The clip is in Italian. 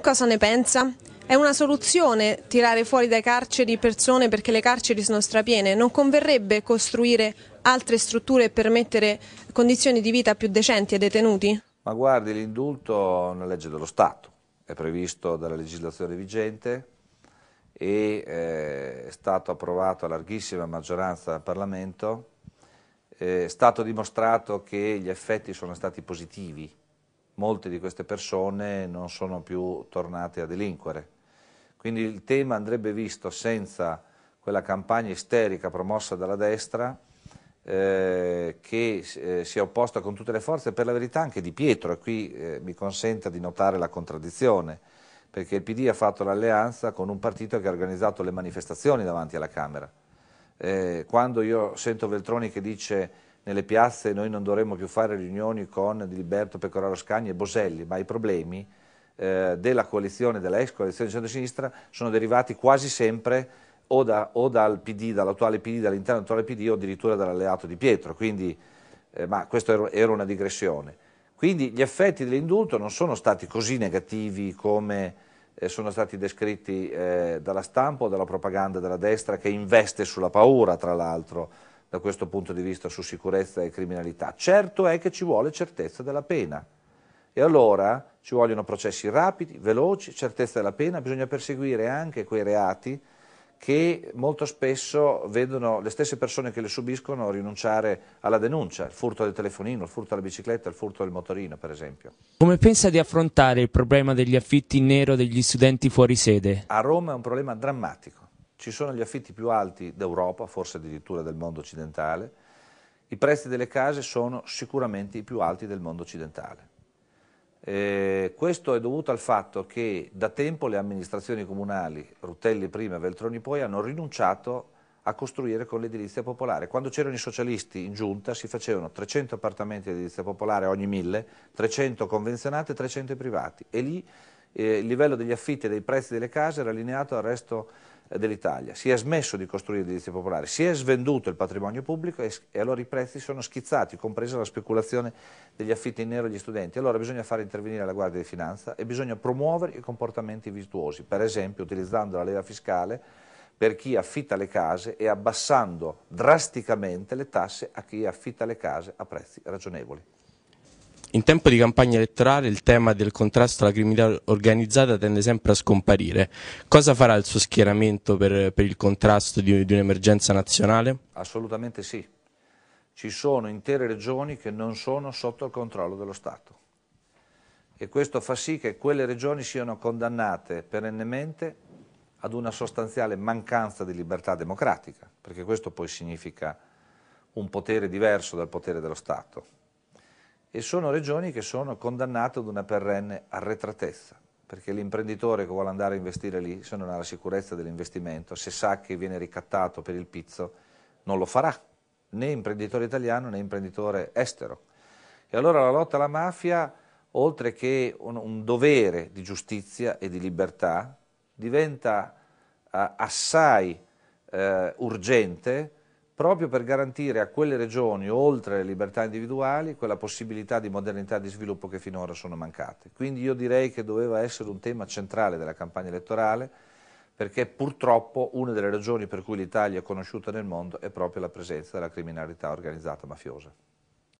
cosa ne pensa? È una soluzione tirare fuori dai carceri persone perché le carceri sono strapiene? Non converrebbe costruire altre strutture per mettere condizioni di vita più decenti ai detenuti? Ma guardi, l'indulto è una legge dello Stato, è previsto dalla legislazione vigente e eh, è stato approvato a larghissima maggioranza dal Parlamento, eh, è stato dimostrato che gli effetti sono stati positivi molte di queste persone non sono più tornate a delinquere. Quindi il tema andrebbe visto senza quella campagna isterica promossa dalla destra eh, che eh, si è opposta con tutte le forze, per la verità anche di Pietro, e qui eh, mi consenta di notare la contraddizione, perché il PD ha fatto l'alleanza con un partito che ha organizzato le manifestazioni davanti alla Camera. Eh, quando io sento Veltroni che dice nelle piazze noi non dovremmo più fare riunioni con Diliberto Pecoraro Scagni e Boselli, ma i problemi eh, della coalizione, della ex coalizione di centro-sinistra sono derivati quasi sempre o, da, o dal PD, dall'attuale PD, dall'interno dell'attuale PD o addirittura dall'alleato di Pietro, quindi, eh, ma questa era una digressione. Quindi gli effetti dell'indulto non sono stati così negativi come eh, sono stati descritti eh, dalla stampa o dalla propaganda della destra che investe sulla paura, tra l'altro, da questo punto di vista su sicurezza e criminalità. Certo è che ci vuole certezza della pena. E allora ci vogliono processi rapidi, veloci, certezza della pena, bisogna perseguire anche quei reati che molto spesso vedono le stesse persone che le subiscono rinunciare alla denuncia, il furto del telefonino, il furto della bicicletta, il furto del motorino per esempio. Come pensa di affrontare il problema degli affitti in nero degli studenti fuori sede? A Roma è un problema drammatico ci sono gli affitti più alti d'Europa, forse addirittura del mondo occidentale, i prezzi delle case sono sicuramente i più alti del mondo occidentale. Eh, questo è dovuto al fatto che da tempo le amministrazioni comunali, Rutelli prima e Veltroni poi, hanno rinunciato a costruire con l'edilizia popolare. Quando c'erano i socialisti in giunta si facevano 300 appartamenti di edilizia popolare ogni 1000, 300 convenzionati e 300 privati e lì eh, il livello degli affitti e dei prezzi delle case era allineato al resto dell'Italia, si è smesso di costruire edilizia popolare, si è svenduto il patrimonio pubblico e, e, allora i prezzi sono schizzati, compresa la speculazione degli affitti in nero agli studenti. Allora bisogna fare intervenire la Guardia di Finanza e bisogna promuovere i comportamenti virtuosi, per esempio utilizzando la leva fiscale per chi affitta le case e abbassando drasticamente le tasse a chi affitta le case a prezzi ragionevoli. In tempo di campagna elettorale il tema del contrasto alla criminalità organizzata tende sempre a scomparire. Cosa farà il suo schieramento per, per il contrasto di, di un'emergenza nazionale? Assolutamente sì. Ci sono intere regioni che non sono sotto il controllo dello Stato e questo fa sì che quelle regioni siano condannate perennemente ad una sostanziale mancanza di libertà democratica, perché questo poi significa un potere diverso dal potere dello Stato e sono regioni che sono condannate ad una perenne arretratezza, perché l'imprenditore che vuole andare a investire lì, se non ha la sicurezza dell'investimento, se sa che viene ricattato per il pizzo, non lo farà, né imprenditore italiano né imprenditore estero. E allora la lotta alla mafia, oltre che un, un dovere di giustizia e di libertà, diventa eh, assai eh, urgente proprio per garantire a quelle regioni, oltre alle libertà individuali, quella possibilità di modernità e di sviluppo che finora sono mancate. Quindi io direi che doveva essere un tema centrale della campagna elettorale, perché purtroppo una delle ragioni per cui l'Italia è conosciuta nel mondo è proprio la presenza della criminalità organizzata mafiosa.